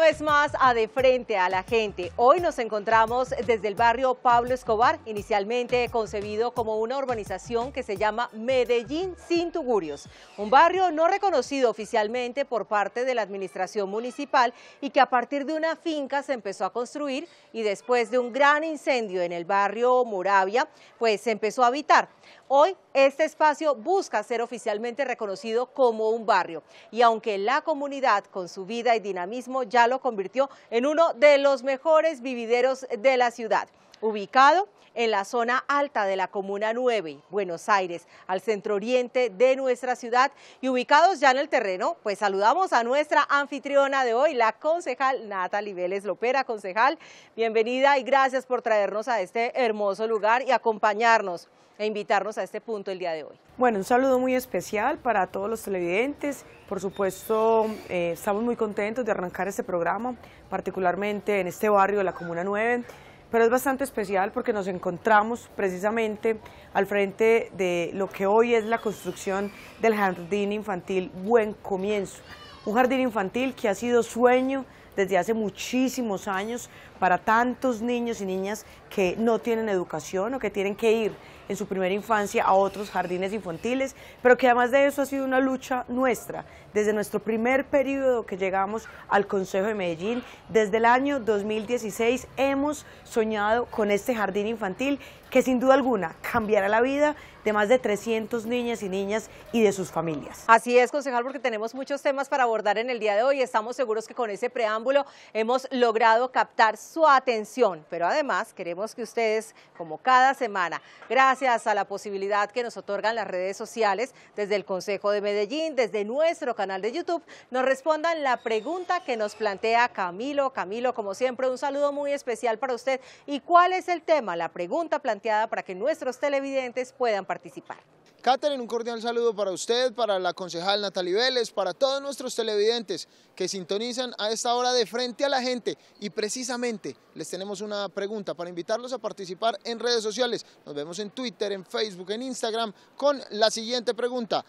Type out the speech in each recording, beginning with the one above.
vez más a De Frente a la Gente. Hoy nos encontramos desde el barrio Pablo Escobar, inicialmente concebido como una urbanización que se llama Medellín sin Tugurios, un barrio no reconocido oficialmente por parte de la administración municipal y que a partir de una finca se empezó a construir y después de un gran incendio en el barrio Moravia, pues se empezó a habitar. Hoy este espacio busca ser oficialmente reconocido como un barrio y aunque la comunidad con su vida y dinamismo ya lo convirtió en uno de los mejores vivideros de la ciudad ubicado en la zona alta de la Comuna 9, Buenos Aires, al centro oriente de nuestra ciudad y ubicados ya en el terreno, pues saludamos a nuestra anfitriona de hoy, la concejal Natalie Vélez Lopera. Concejal, bienvenida y gracias por traernos a este hermoso lugar y acompañarnos e invitarnos a este punto el día de hoy. Bueno, un saludo muy especial para todos los televidentes. Por supuesto, eh, estamos muy contentos de arrancar este programa, particularmente en este barrio de la Comuna 9, pero es bastante especial porque nos encontramos precisamente al frente de lo que hoy es la construcción del jardín infantil Buen Comienzo, un jardín infantil que ha sido sueño desde hace muchísimos años para tantos niños y niñas que no tienen educación o que tienen que ir en su primera infancia a otros jardines infantiles, pero que además de eso ha sido una lucha nuestra, desde nuestro primer periodo que llegamos al Consejo de Medellín, desde el año 2016 hemos soñado con este jardín infantil que sin duda alguna cambiará la vida de más de 300 niñas y niñas y de sus familias. Así es, concejal, porque tenemos muchos temas para abordar en el día de hoy. Estamos seguros que con ese preámbulo hemos logrado captar su atención, pero además queremos que ustedes, como cada semana, gracias a la posibilidad que nos otorgan las redes sociales, desde el Consejo de Medellín, desde nuestro canal de YouTube, nos respondan la pregunta que nos plantea Camilo. Camilo, como siempre, un saludo muy especial para usted. ¿Y cuál es el tema? La pregunta planteada para que nuestros televidentes puedan participar. Catherine, un cordial saludo para usted, para la concejal Natalie Vélez, para todos nuestros televidentes que sintonizan a esta hora de frente a la gente. Y precisamente les tenemos una pregunta para invitarlos a participar en redes sociales. Nos vemos en Twitter, en Facebook, en Instagram con la siguiente pregunta.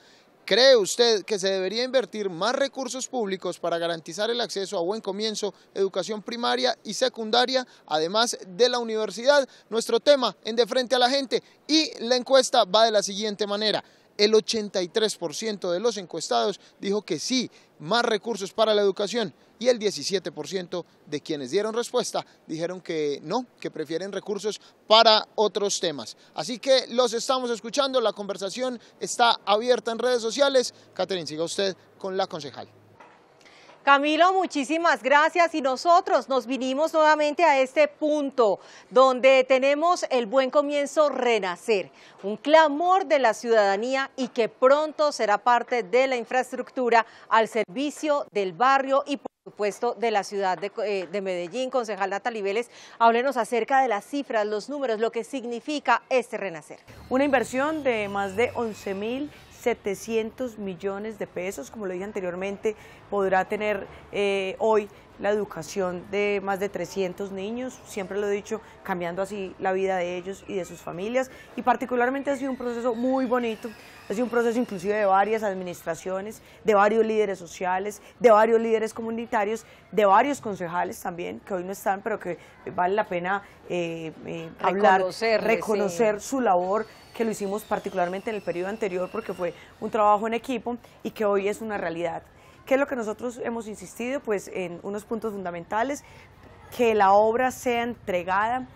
¿Cree usted que se debería invertir más recursos públicos para garantizar el acceso a buen comienzo, educación primaria y secundaria, además de la universidad? Nuestro tema en De Frente a la Gente y la encuesta va de la siguiente manera. El 83% de los encuestados dijo que sí, más recursos para la educación y el 17% de quienes dieron respuesta dijeron que no, que prefieren recursos para otros temas. Así que los estamos escuchando, la conversación está abierta en redes sociales. Catherine, siga usted con la concejal. Camilo, muchísimas gracias y nosotros nos vinimos nuevamente a este punto donde tenemos el buen comienzo renacer, un clamor de la ciudadanía y que pronto será parte de la infraestructura al servicio del barrio y por supuesto de la ciudad eh, de, Medellín, concejal Natalie Vélez, háblenos acerca de las cifras, los números, lo que significa este renacer. Una inversión de más de 11 mil 700 millones de pesos, como lo dije anteriormente, podrá tener eh, hoy la educación de más de 300 niños, siempre lo he dicho, cambiando así la vida de ellos y de sus familias. Y particularmente ha sido un proceso muy bonito, ha sido un proceso inclusive de varias administraciones, de varios líderes sociales, de varios líderes comunitarios, de varios concejales también, que hoy no están, pero que vale la pena eh, hablar, eh, reconocer su labor que lo hicimos particularmente en el periodo anterior porque fue un trabajo en equipo y que hoy es una realidad. ¿Qué es lo que nosotros hemos insistido? Pues en unos puntos fundamentales, que la obra sea entregada,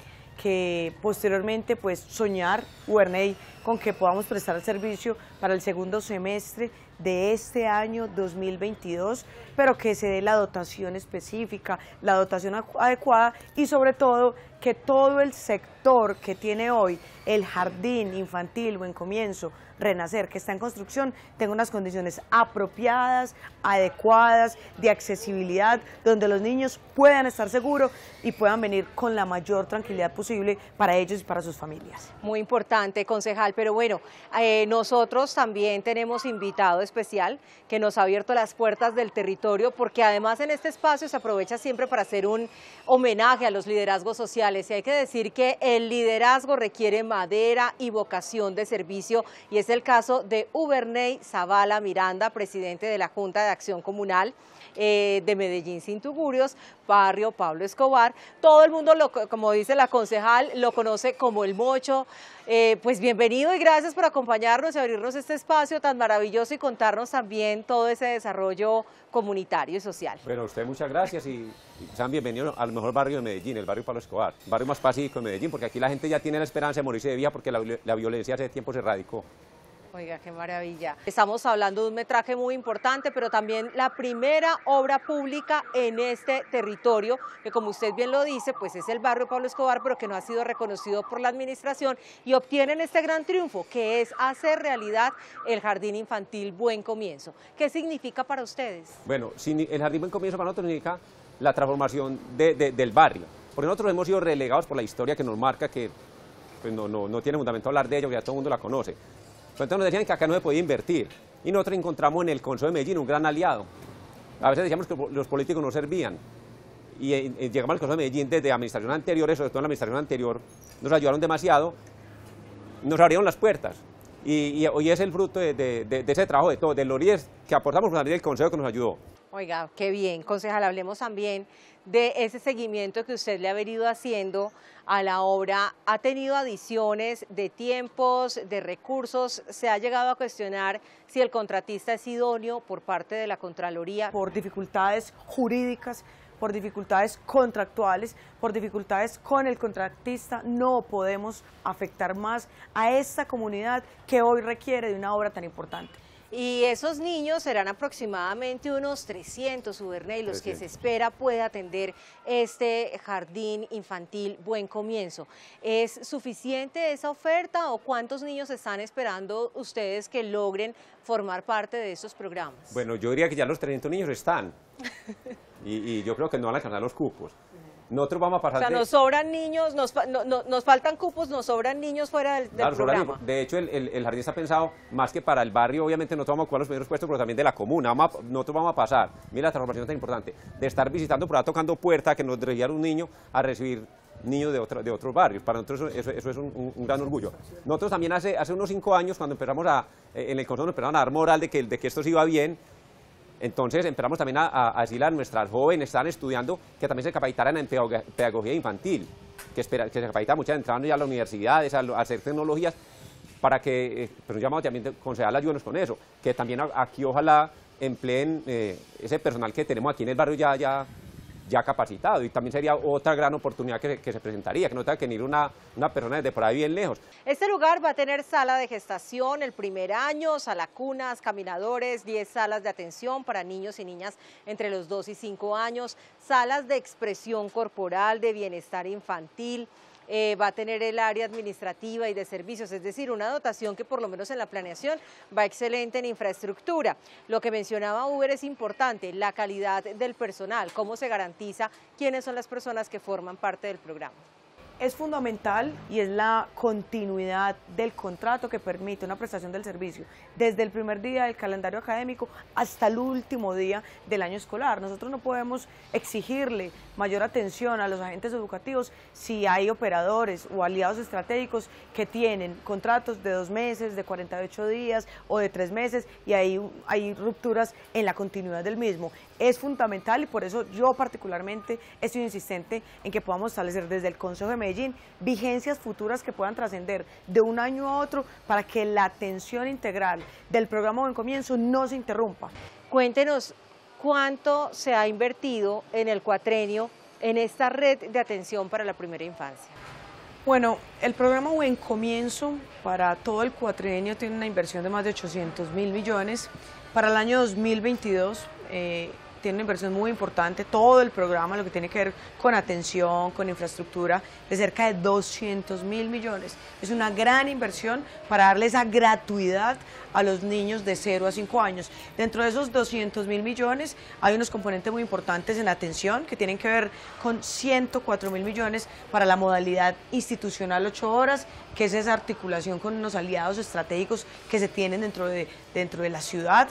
que posteriormente pues soñar Werney, con que podamos prestar el servicio para el segundo semestre de este año 2022, pero que se dé la dotación específica, la dotación adecuada y sobre todo que todo el sector que tiene hoy el jardín infantil, buen comienzo, renacer, que está en construcción, tenga unas condiciones apropiadas, adecuadas, de accesibilidad, donde los niños puedan estar seguros y puedan venir con la mayor tranquilidad posible para ellos y para sus familias. Muy importante, concejal, pero bueno, eh, nosotros también tenemos invitado especial que nos ha abierto las puertas del territorio, porque además en este espacio se aprovecha siempre para hacer un homenaje a los liderazgos sociales y hay que decir que el liderazgo requiere madera y vocación de servicio y es el caso de Uberney Zavala Miranda, presidente de la Junta de Acción Comunal. Eh, de Medellín sin Tugurios, barrio Pablo Escobar. Todo el mundo, como dice la concejal, lo conoce como el Mocho. Eh, pues bienvenido y gracias por acompañarnos y abrirnos este espacio tan maravilloso y contarnos también todo ese desarrollo comunitario y social. Bueno, usted muchas gracias y, sean bienvenidos al mejor barrio de Medellín, el barrio Pablo Escobar, barrio más pacífico de Medellín, porque aquí la gente ya tiene la esperanza de morirse de vía porque la, la violencia hace tiempo se erradicó. Oiga, qué maravilla. Estamos hablando de un metraje muy importante, pero también la primera obra pública en este territorio, que como usted bien lo dice, pues es el barrio Pablo Escobar, pero que no ha sido reconocido por la administración y obtienen este gran triunfo, que es hacer realidad el Jardín Infantil Buen Comienzo. ¿Qué significa para ustedes? Bueno, el Jardín Buen Comienzo para nosotros significa la transformación del barrio, porque nosotros hemos sido relegados por la historia que nos marca que pues, no, tiene fundamento hablar de ello, ya todo el mundo la conoce entonces nos decían que acá no se podía invertir. Y nosotros encontramos en el Consejo de Medellín un gran aliado. A veces decíamos que los políticos no servían. Y, eh, llegamos al Consejo de Medellín desde administraciones anteriores, sobre todo en la administración anterior, nos ayudaron demasiado, nos abrieron las puertas. Y, hoy es el fruto de, ese trabajo de todos, de los que aportamos, del Consejo que nos ayudó. Oiga, qué bien. Concejal, hablemos también de ese seguimiento que usted le ha venido haciendo a la obra. ¿Ha tenido adiciones de tiempos, de recursos? ¿Se ha llegado a cuestionar si el contratista es idóneo por parte de la Contraloría? Por dificultades jurídicas, por dificultades contractuales, por dificultades con el contratista, no podemos afectar más a esta comunidad que hoy requiere de una obra tan importante. Y esos niños serán aproximadamente unos 300, Uberney, los que se espera pueda atender este jardín infantil Buen Comienzo. ¿Es suficiente esa oferta o cuántos niños están esperando ustedes que logren formar parte de estos programas? Bueno, yo diría que ya los 300 niños están y, y yo creo que no van a alcanzar los cupos. Nosotros vamos a pasar. O sea, nos sobran niños, nos, nos faltan cupos, nos sobran niños fuera del, programa. De hecho, el, el, jardín está pensado más que para el barrio, obviamente nosotros vamos a ocupar los primeros puestos, pero también de la comuna. nosotros vamos a pasar, mira la transformación tan importante, de estar visitando, por ahí tocando puerta, que nos trajera un niño, a recibir niños de, de otros barrios. Para nosotros eso, es un, gran orgullo. Nosotros también hace, hace unos cinco años, cuando empezamos a, eh, en el consejo a dar moral de que, de que esto se iba bien, entonces empezamos también a, a, nuestras jóvenes, están estudiando, que también se capacitaran en pedagogía infantil, que, espera, se capacita muchas entrando ya a las universidades, a, hacer tecnologías, para que, eh, pero pues un llamado también concederle ayudarnos con eso, que también aquí ojalá empleen eh, ese personal que tenemos aquí en el barrio ya ya capacitado y también sería otra gran oportunidad que, se presentaría, que no tenga que ir una, una persona desde por ahí bien lejos. Este lugar va a tener sala de gestación el primer año, sala cunas, caminadores, 10 salas de atención para niños y niñas entre los 2 y 5 años, salas de expresión corporal, de bienestar infantil, eh, va a tener el área administrativa y de servicios, es decir, una dotación que por lo menos en la planeación va excelente en infraestructura. Lo que mencionaba Uber es importante, la calidad del personal, cómo se garantiza quiénes son las personas que forman parte del programa es fundamental y es la continuidad del contrato que permite una prestación del servicio desde el primer día del calendario académico hasta el último día del año escolar. Nosotros no podemos exigirle mayor atención a los agentes educativos si hay operadores o aliados estratégicos que tienen contratos de dos meses, de 48 días o de tres meses y hay, hay rupturas en la continuidad del mismo es fundamental y por eso yo particularmente estoy insistente en que podamos establecer desde el Consejo de Medellín vigencias futuras que puedan trascender de un año a otro para que la atención integral del programa Buen Comienzo no se interrumpa. Cuéntenos cuánto se ha invertido en el cuatrenio en esta red de atención para la primera infancia. Bueno, el programa Buen Comienzo para todo el cuatrenio tiene una inversión de más de 800 mil millones. Para el año 2022 tiene una inversión muy importante, todo el programa, lo que tiene que ver con atención, con infraestructura, de cerca de 200 mil millones. Es una gran inversión para darle esa gratuidad a los niños de 0 a 5 años. Dentro de esos 200 mil millones hay unos componentes muy importantes en atención que tienen que ver con 104 mil millones para la modalidad institucional 8 horas, que es esa articulación con unos aliados estratégicos que se tienen dentro de, dentro de la ciudad.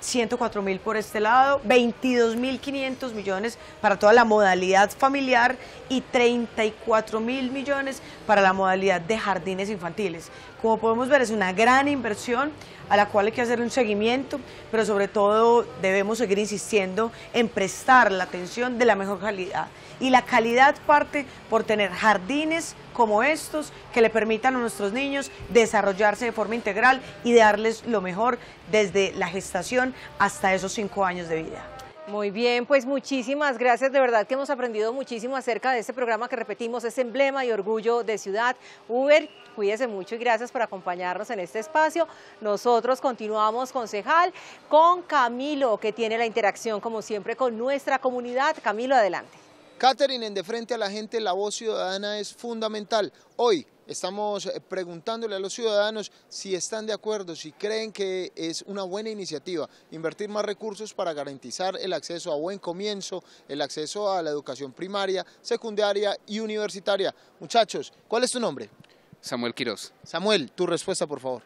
104 eh, mil por este lado, 22 mil 500 millones para toda la modalidad familiar y 34 mil millones para la modalidad de jardines infantiles. Como podemos ver es una gran inversión a la cual hay que hacer un seguimiento, pero sobre todo debemos seguir insistiendo en prestar la atención de la mejor calidad. Y la calidad parte por tener jardines como estos que le permitan a nuestros niños desarrollarse de forma integral y darles lo mejor desde la gestación hasta esos cinco años de vida. Muy bien, pues muchísimas gracias. De verdad que hemos aprendido muchísimo acerca de este programa que repetimos, es emblema y orgullo de ciudad. Uber, cuídese mucho y gracias por acompañarnos en este espacio. Nosotros continuamos, concejal, con Camilo, que tiene la interacción, como siempre, con nuestra comunidad. Camilo, adelante. Catherine, en De Frente a la Gente, la voz ciudadana es fundamental. Hoy estamos eh, preguntándole a los ciudadanos si están de acuerdo, si creen que es una buena iniciativa invertir más recursos para garantizar el acceso a buen comienzo, el acceso a la educación primaria, secundaria y universitaria. Muchachos, ¿cuál es tu nombre? Samuel Quiroz. Samuel, tu respuesta, por favor.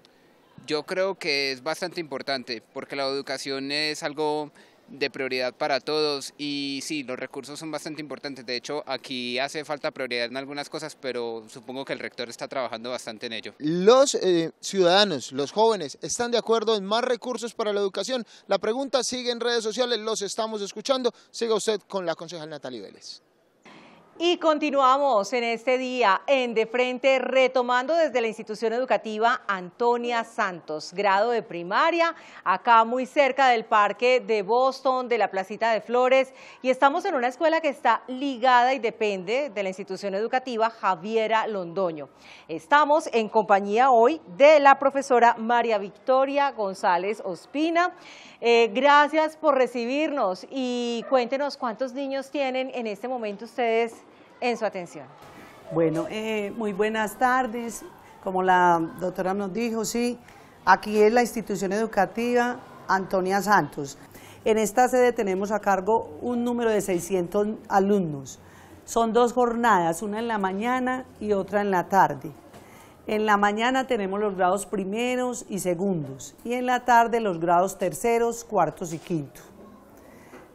Yo creo que es bastante importante porque la educación es algo de prioridad para todos y sí, los recursos son bastante importantes. De hecho, aquí hace falta prioridad en algunas cosas, pero supongo que el rector está trabajando bastante en ello. Los eh, ciudadanos, los jóvenes, están de acuerdo en más recursos para la educación. La pregunta sigue en redes sociales, los estamos escuchando. Siga usted con la concejal Natalie Vélez. Y continuamos en este día en De Frente, retomando desde la institución educativa Antonia Santos, grado de primaria, acá muy cerca del parque de Boston, de la Placita de Flores, y estamos en una escuela que está ligada y depende de la institución educativa Javiera Londoño. Estamos en compañía hoy de la profesora María Victoria González Ospina. Eh, gracias por recibirnos y cuéntenos cuántos niños tienen en este momento ustedes en su atención. Bueno, eh, muy buenas tardes. Como la doctora nos dijo, sí, aquí es la institución educativa Antonia Santos. En esta sede tenemos a cargo un número de 600 alumnos. Son dos jornadas, una en la mañana y otra en la tarde. En la mañana tenemos los grados primeros y segundos y en la tarde los grados terceros, cuartos y quinto.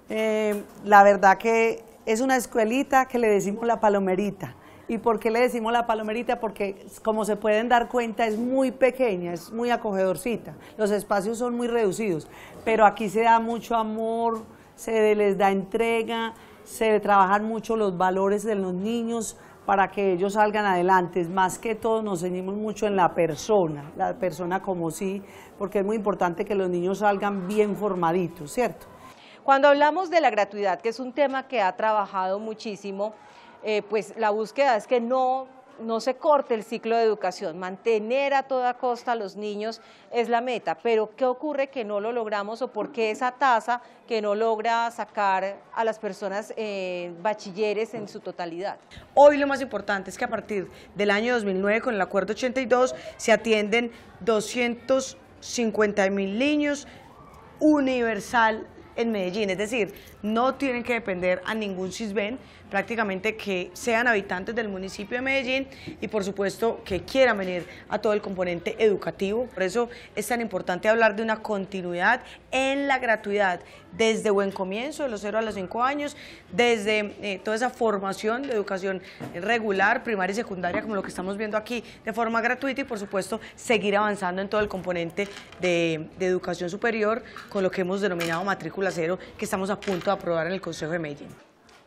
Eh, la verdad que es una escuelita que le decimos la palomerita. ¿Y por qué le decimos la palomerita? Porque, como se pueden dar cuenta, es muy pequeña, es muy acogedorcita. Los espacios son muy reducidos, pero aquí se da mucho amor, se les da entrega, se trabajan mucho los valores de los niños para que ellos salgan adelante. Más que todo nos ceñimos mucho en la persona, la persona como sí, porque es muy importante que los niños salgan bien formaditos, ¿cierto? Cuando hablamos de la gratuidad, que es un tema que ha trabajado muchísimo, eh, pues la búsqueda es que no se corte el ciclo de educación, mantener a toda costa a los niños es la meta, pero ¿qué ocurre que no lo logramos o por qué esa tasa que no logra sacar a las personas bachilleres en su totalidad? Hoy lo más importante es que a partir del año 2009 con el acuerdo 82 se atienden 250 mil niños universal en Medellín. Es decir, no tienen que depender a ningún CISBEN, prácticamente que sean habitantes del municipio de Medellín y por supuesto que quieran venir a todo el componente educativo. Por eso es tan importante hablar de una continuidad en la gratuidad, desde buen comienzo, de los 0 a los cinco años, desde eh, toda esa formación de educación regular, primaria y secundaria, como lo que estamos viendo aquí, de forma gratuita y por supuesto seguir avanzando en todo el componente de educación superior con lo que hemos denominado matrícula cero, que estamos a punto de aprobar en el Consejo de Medellín.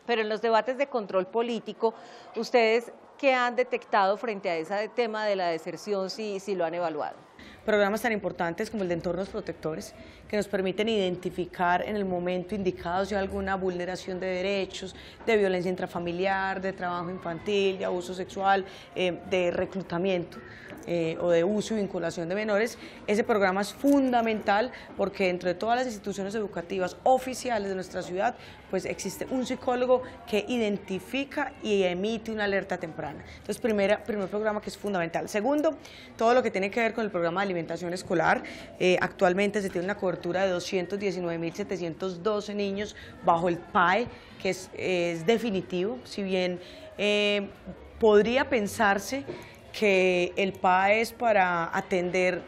Pero en los debates de control político, ustedes ¿Qué han detectado frente a ese tema de la deserción, si, si lo han evaluado? Programas tan importantes como el de entornos protectores, que nos permiten identificar en el momento indicado si hay alguna vulneración de derechos, de violencia intrafamiliar, de trabajo infantil, de abuso sexual, eh, de reclutamiento. Eh, o de uso y vinculación de menores. Ese programa es fundamental porque dentro de todas las instituciones educativas oficiales de nuestra ciudad, pues existe un psicólogo que identifica y emite una alerta temprana. Entonces, primer programa que es fundamental. Segundo, todo lo que tiene que ver con el programa de alimentación escolar. Eh, actualmente se tiene una cobertura de 219.712 niños bajo el PAE, que es, definitivo, si bien... Eh, podría pensarse que el es para atender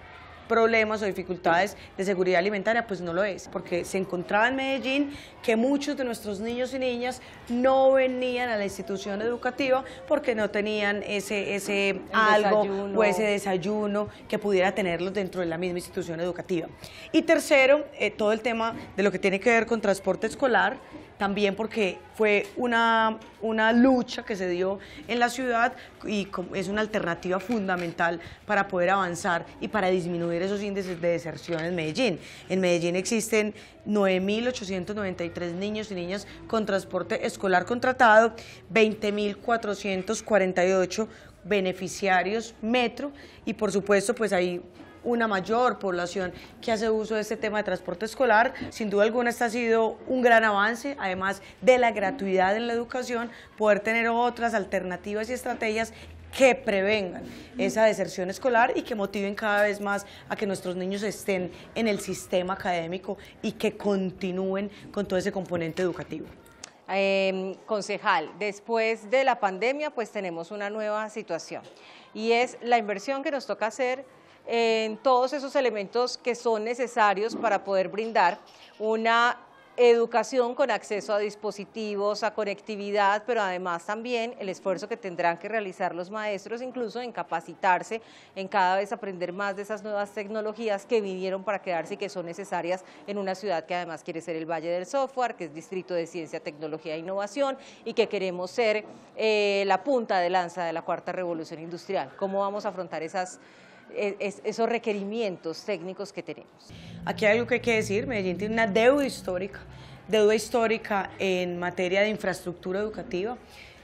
problemas o dificultades de seguridad alimentaria, pues no lo es, porque se encontraba en Medellín que muchos de nuestros niños y niñas no venían a la institución educativa porque no tenían ese, algo o ese desayuno que pudiera tenerlos dentro de la misma institución educativa. Y tercero, eh, todo el tema de lo que tiene que ver con transporte escolar, también porque fue una, lucha que se dio en la ciudad y es una alternativa fundamental para poder avanzar y para disminuir esos índices de deserción en Medellín. En Medellín existen 9.893 niños y niñas con transporte escolar contratado, 20.448 beneficiarios metro y por supuesto pues ahí una mayor población que hace uso de este tema de transporte escolar. Sin duda alguna, este ha sido un gran avance, además de la gratuidad en la educación, poder tener otras alternativas y estrategias que prevengan esa deserción escolar y que motiven cada vez más a que nuestros niños estén en el sistema académico y que continúen con todo ese componente educativo. Em, concejal, después de la pandemia pues tenemos una nueva situación y es la inversión que nos toca hacer en todos esos elementos que son necesarios para poder brindar una educación con acceso a dispositivos, a conectividad, pero además también el esfuerzo que tendrán que realizar los maestros, incluso en capacitarse, en cada vez aprender más de esas nuevas tecnologías que vinieron para quedarse y que son necesarias en una ciudad que además quiere ser el Valle del Software, que es Distrito de Ciencia, Tecnología e Innovación y que queremos ser eh, la punta de lanza de la cuarta revolución industrial. ¿Cómo vamos a afrontar esas esos requerimientos técnicos que tenemos. Aquí hay algo que hay que decir, Medellín tiene una deuda histórica, deuda histórica en materia de infraestructura educativa,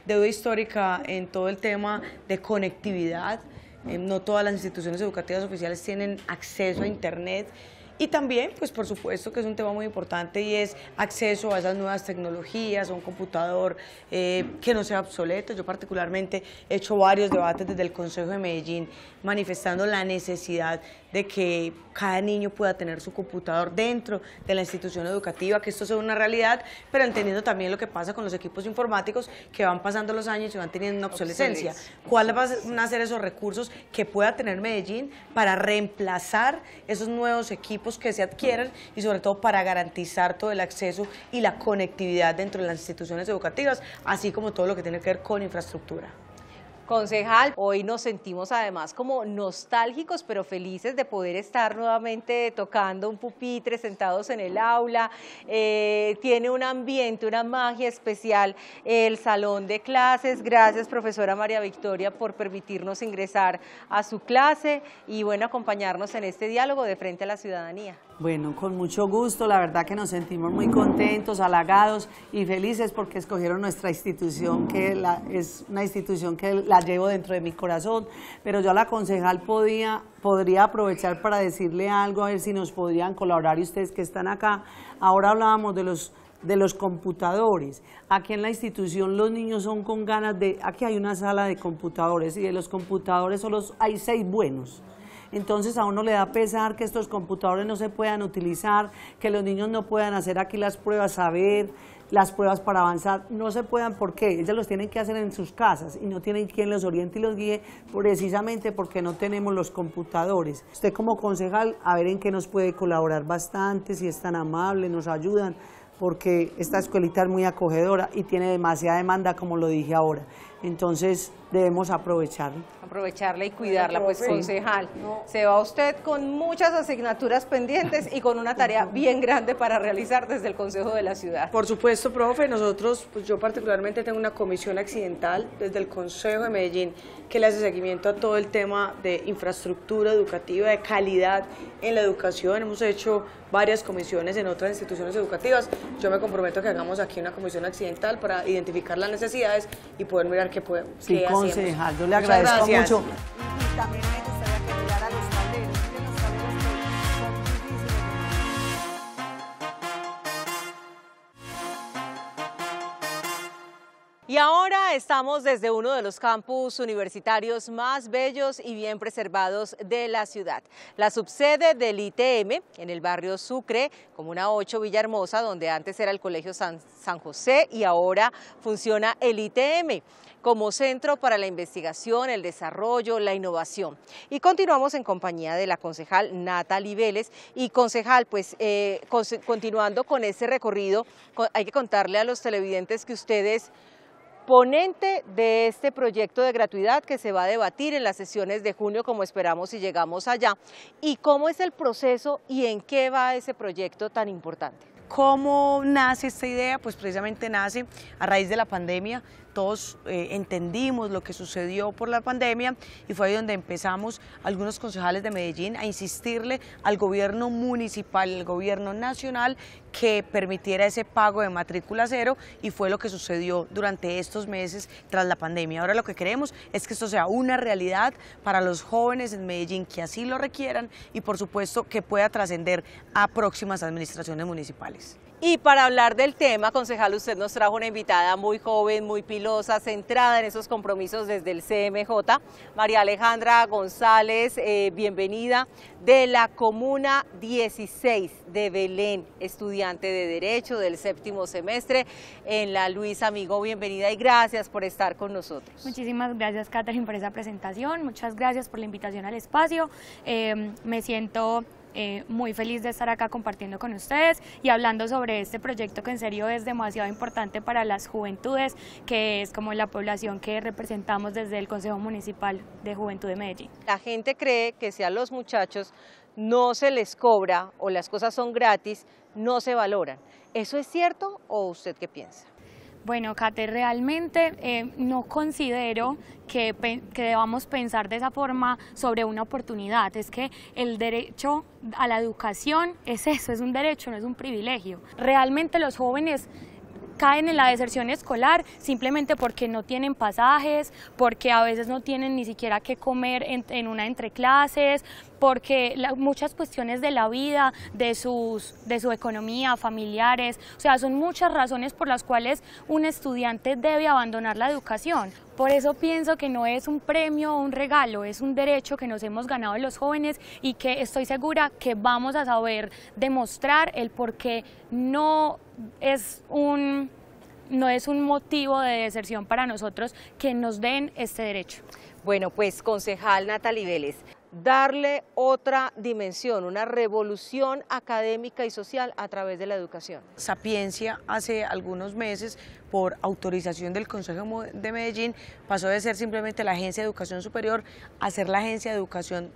deuda histórica en todo el tema de conectividad, no todas las instituciones educativas oficiales tienen acceso a Internet, y también, pues por supuesto que es un tema muy importante y es acceso a esas nuevas tecnologías, a un computador eh, que no sea obsoleto. Yo particularmente he hecho varios debates desde el Consejo de Medellín manifestando la necesidad de que cada niño pueda tener su computador dentro de la institución educativa, que esto sea una realidad, pero entendiendo también lo que pasa con los equipos informáticos que van pasando los años y van teniendo una obsolescencia. ¿Cuáles van a ser esos recursos que pueda tener Medellín para reemplazar esos nuevos equipos que se adquieran y sobre todo para garantizar todo el acceso y la conectividad dentro de las instituciones educativas, así como todo lo que tiene que ver con infraestructura? Concejal, hoy nos sentimos además como nostálgicos, pero felices de poder estar nuevamente tocando un pupitre, sentados en el aula. Eh, tiene un ambiente, una magia especial el salón de clases. Gracias, profesora María Victoria, por permitirnos ingresar a su clase y bueno, acompañarnos en este diálogo de frente a la ciudadanía. Bueno, con mucho gusto, la verdad que nos sentimos muy contentos, halagados y felices porque escogieron nuestra institución, que es una institución que la la llevo dentro de mi corazón, pero yo a la concejal podía, podría aprovechar para decirle algo, a ver si nos podrían colaborar y ustedes que están acá. Ahora hablábamos de los de los computadores. Aquí en la institución los niños son con ganas de... Aquí hay una sala de computadores y de los computadores solo hay seis buenos. Entonces a uno le da pesar que estos computadores no se puedan utilizar, que los niños no puedan hacer aquí las pruebas, saber las pruebas para avanzar no se puedan, porque qué? Ellas los tienen que hacer en sus casas y no tienen quien los oriente y los guíe precisamente porque no tenemos los computadores. Usted como concejal, a ver en qué nos puede colaborar bastante, si es tan amable, nos ayudan, porque esta escuelita es muy acogedora y tiene demasiada demanda, como lo dije ahora. Entonces, debemos aprovecharla. Aprovecharla y cuidarla, pues concejal. Se va usted con muchas asignaturas pendientes y con una tarea bien grande para realizar desde el Consejo de la Ciudad. Por supuesto, profe, nosotros, pues yo particularmente tengo una comisión accidental desde el Consejo de Medellín que le hace seguimiento a todo el tema de infraestructura educativa, de calidad en la educación. Hemos hecho varias comisiones en otras instituciones educativas. Yo me comprometo que hagamos aquí una comisión accidental para identificar las necesidades y poder mirar qué podemos. Sí, le agradezco mucho. Y Y ahora estamos desde uno de los campus universitarios más bellos y bien preservados de la ciudad. La subsede del ITM en el barrio Sucre, Comuna 8 Villahermosa, donde antes era el Colegio San José y ahora funciona el ITM como Centro para la Investigación, el Desarrollo, la Innovación. Y continuamos en compañía de la concejal Nata Vélez. Y concejal, pues eh, continuando con ese recorrido, hay que contarle a los televidentes que usted es ponente de este proyecto de gratuidad que se va a debatir en las sesiones de junio, como esperamos si llegamos allá, y cómo es el proceso y en qué va ese proyecto tan importante. ¿Cómo nace esta idea? Pues precisamente nace a raíz de la pandemia todos eh, entendimos lo que sucedió por la pandemia y fue ahí donde empezamos algunos concejales de Medellín a insistirle al gobierno municipal, al gobierno nacional, que permitiera ese pago de matrícula cero y fue lo que sucedió durante estos meses tras la pandemia. Ahora lo que queremos es que esto sea una realidad para los jóvenes en Medellín que así lo requieran y por supuesto que pueda trascender a próximas administraciones municipales. Y para hablar del tema, concejal, usted nos trajo una invitada muy joven, muy centrada en esos compromisos desde el CMJ. María Alejandra González, eh, bienvenida de la Comuna 16 de Belén, estudiante de Derecho del séptimo semestre en la Luis Amigo. Bienvenida y gracias por estar con nosotros. Muchísimas gracias, Catherine, por esa presentación. Muchas gracias por la invitación al espacio. Eh, me siento eh, muy feliz de estar acá compartiendo con ustedes y hablando sobre este proyecto que en serio es demasiado importante para las juventudes, que es como la población que representamos desde el Consejo Municipal de Juventud de Medellín. La gente cree que si a los muchachos no se les cobra o las cosas son gratis, no se valoran. ¿Eso es cierto o usted qué piensa? Bueno, Kate, realmente eh, no considero que, debamos pensar de esa forma sobre una oportunidad. Es que el derecho a la educación es eso, es un derecho, no es un privilegio. Realmente los jóvenes caen en la deserción escolar simplemente porque no tienen pasajes, porque a veces no tienen ni siquiera que comer en, en una entre clases, porque muchas cuestiones de la vida, de, su economía, familiares, o sea, son muchas razones por las cuales un estudiante debe abandonar la educación. Por eso pienso que no es un premio o un regalo, es un derecho que nos hemos ganado los jóvenes y que estoy segura que vamos a saber demostrar el por qué no es un no es un motivo de deserción para nosotros que nos den este derecho. Bueno, pues concejal Natalie Vélez, darle otra dimensión, una revolución académica y social a través de la educación. Sapiencia hace algunos meses, por autorización del Consejo de Medellín, pasó de ser simplemente la Agencia de Educación Superior a ser la Agencia de Educación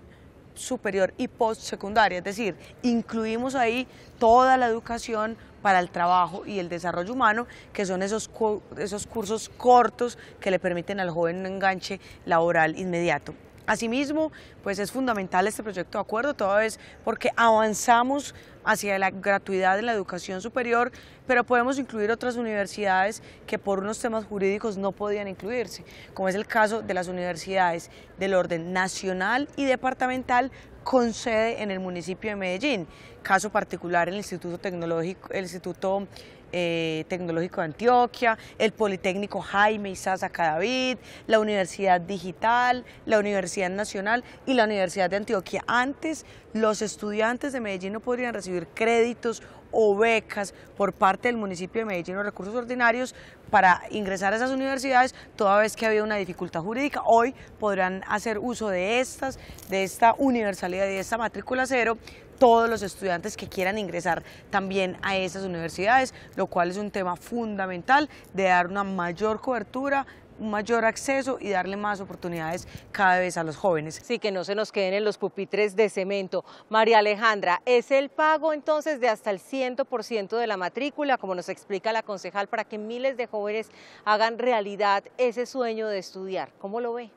superior y postsecundaria, es decir, incluimos ahí toda la educación para el trabajo y el desarrollo humano, que son esos, cursos cortos que le permiten al joven un enganche laboral inmediato. Asimismo, pues es fundamental este proyecto de acuerdo, toda vez porque avanzamos hacia la gratuidad de la educación superior, pero podemos incluir otras universidades que por unos temas jurídicos no podían incluirse, como es el caso de las universidades del orden nacional y departamental con sede en el municipio de Medellín, caso particular el Instituto Tecnológico, el Instituto eh, Tecnológico de Antioquia, el Politécnico Jaime Isaza Cadavid, la Universidad Digital, la Universidad Nacional y la Universidad de Antioquia. Antes, los estudiantes de Medellín no podrían recibir créditos o becas por parte del municipio de Medellín o recursos ordinarios para ingresar a esas universidades, toda vez que había una dificultad jurídica. Hoy podrán hacer uso de estas, de esta universalidad y de esta matrícula cero todos los estudiantes que quieran ingresar también a esas universidades, lo cual es un tema fundamental de dar una mayor cobertura un mayor acceso y darle más oportunidades cada vez a los jóvenes. Sí, que no se nos queden en los pupitres de cemento. María Alejandra, ¿es el pago entonces de hasta el 100% de la matrícula, como nos explica la concejal, para que miles de jóvenes hagan realidad ese sueño de estudiar? ¿Cómo lo ve?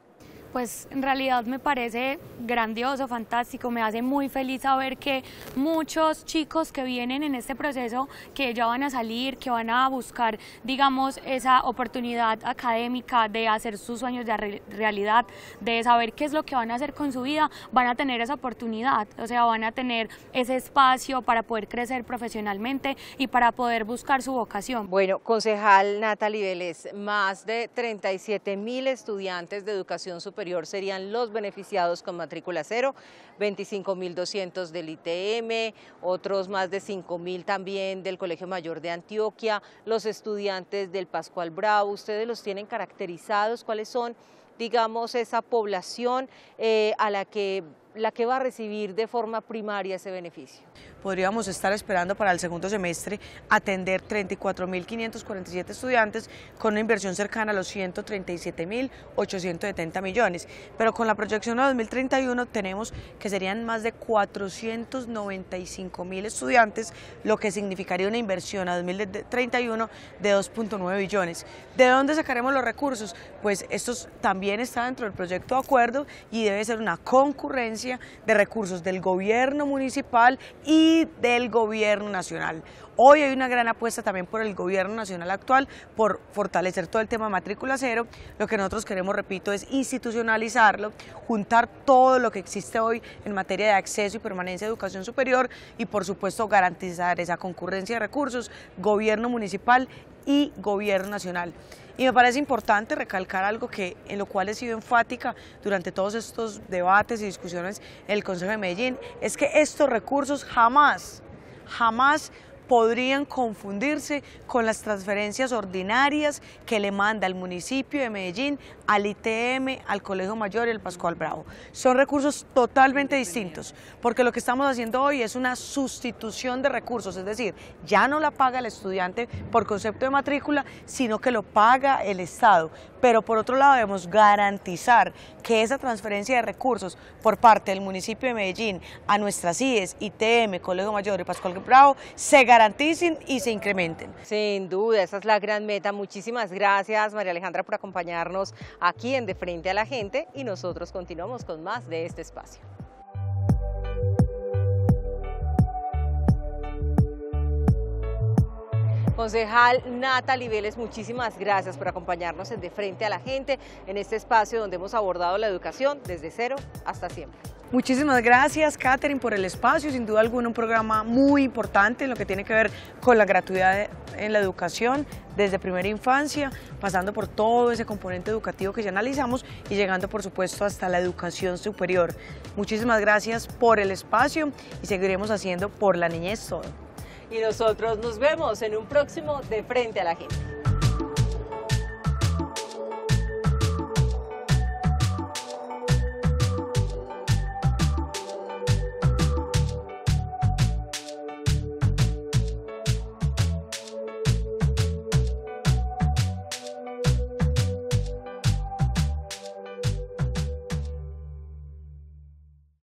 pues en realidad me parece grandioso, fantástico, me hace muy feliz saber que muchos chicos que vienen en este proceso, que ya van a salir, que van a buscar, digamos, esa oportunidad académica de hacer sus sueños de realidad, de saber qué es lo que van a hacer con su vida, van a tener esa oportunidad, o sea, van a tener ese espacio para poder crecer profesionalmente y para poder buscar su vocación. Bueno, concejal Natalie Vélez, más de 37 mil estudiantes de educación superior serían los beneficiados con matrícula cero, 25.200 del ITM, otros más de 5.000 también del Colegio Mayor de Antioquia, los estudiantes del Pascual Bravo, ustedes los tienen caracterizados, cuáles son digamos, esa población eh, a la que la que va a recibir de forma primaria ese beneficio. Podríamos estar esperando para el segundo semestre atender 34.547 estudiantes con una inversión cercana a los 137.870 millones, pero con la proyección a 2031 tenemos que serían más de 495.000 estudiantes, lo que significaría una inversión a 2031 de 2.9 billones. ¿De dónde sacaremos los recursos? Pues estos también está dentro del proyecto de acuerdo y debe ser una concurrencia de recursos del gobierno municipal y del gobierno nacional. Hoy hay una gran apuesta también por el gobierno nacional actual, por fortalecer todo el tema matrícula cero. Lo que nosotros queremos, repito, es institucionalizarlo, juntar todo lo que existe hoy en materia de acceso y permanencia de educación superior y, por supuesto, garantizar esa concurrencia de recursos, gobierno municipal y gobierno nacional. Y me parece importante recalcar algo que en lo cual he sido enfática durante todos estos debates y discusiones en el Consejo de Medellín, es que estos recursos jamás, jamás podrían confundirse con las transferencias ordinarias que le manda el municipio de Medellín al ITM, al Colegio Mayor y al Pascual Bravo. Son recursos totalmente distintos, porque lo que estamos haciendo hoy es una sustitución de recursos, es decir, ya no la paga el estudiante por concepto de matrícula, sino que lo paga el Estado. Pero por otro lado debemos garantizar que esa transferencia de recursos por parte del municipio de Medellín a nuestras IES, ITM, Colegio Mayor y Pascual Bravo se garantiza garanticen y se incrementen. Sin duda, esa es la gran meta. Muchísimas gracias, María Alejandra, por acompañarnos aquí en De Frente a la Gente y nosotros continuamos con más de este espacio. Concejal Nata Libeles, muchísimas gracias por acompañarnos en De Frente a la Gente, en este espacio donde hemos abordado la educación desde cero hasta siempre. Muchísimas gracias, Katherine, por el espacio. Sin duda alguna, un programa muy importante en lo que tiene que ver con la gratuidad en la educación desde primera infancia, pasando por todo ese componente educativo que ya analizamos y llegando, por supuesto, hasta la educación superior. Muchísimas gracias por el espacio y seguiremos haciendo por la niñez todo. Y nosotros nos vemos en un próximo De Frente a la Gente.